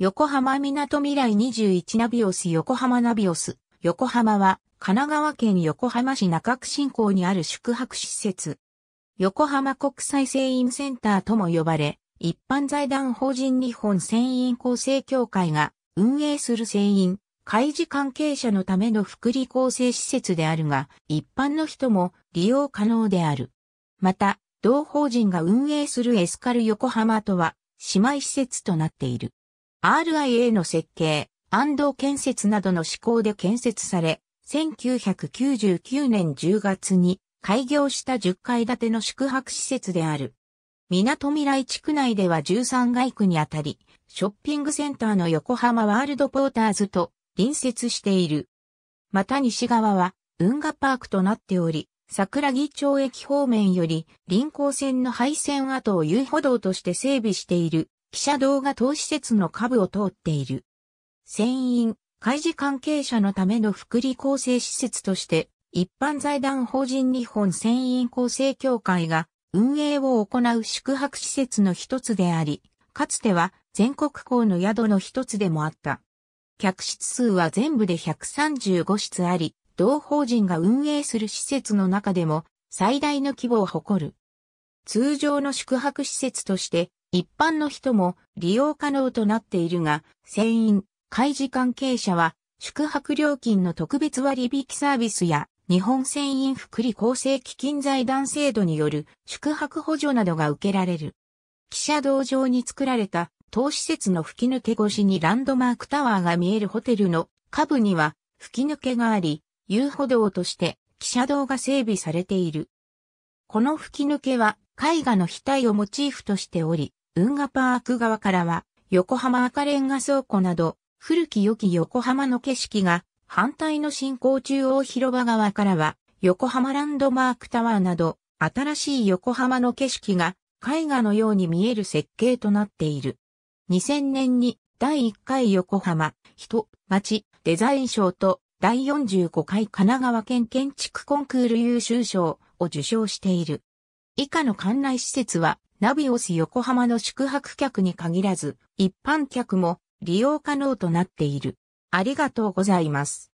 横浜港未来21ナビオス横浜ナビオス。横浜は神奈川県横浜市中区新港にある宿泊施設。横浜国際船員センターとも呼ばれ、一般財団法人日本船員構成協会が運営する船員、海事関係者のための福利構成施設であるが、一般の人も利用可能である。また、同法人が運営するエスカル横浜とは、姉妹施設となっている。RIA の設計、安藤建設などの施行で建設され、1999年10月に開業した10階建ての宿泊施設である。港未来地区内では13街区にあたり、ショッピングセンターの横浜ワールドポーターズと隣接している。また西側は運河パークとなっており、桜木町駅方面より臨港線の廃線跡を遊歩道として整備している記者道が当施設の下部を通っている。船員、開示関係者のための福利厚生施設として、一般財団法人日本船員厚生協会が運営を行う宿泊施設の一つであり、かつては全国港の宿の一つでもあった。客室数は全部で135室あり、同法人が運営する施設の中でも最大の規模を誇る。通常の宿泊施設として一般の人も利用可能となっているが、船員、海事関係者は、宿泊料金の特別割引サービスや、日本船員福利厚生基金財団制度による宿泊補助などが受けられる。記者道上に作られた、当施設の吹き抜け越しにランドマークタワーが見えるホテルの下部には吹き抜けがあり、遊歩道として記者道が整備されている。この吹き抜けは絵画の額をモチーフとしており、運河パーク側からは、横浜赤レンガ倉庫など、古き良き横浜の景色が、反対の進行中央広場側からは、横浜ランドマークタワーなど、新しい横浜の景色が、絵画のように見える設計となっている。2000年に第1回横浜、人、町、デザイン賞と第45回神奈川県建築コンクール優秀賞を受賞している。以下の館内施設はナビオス横浜の宿泊客に限らず、一般客も利用可能となっている。ありがとうございます。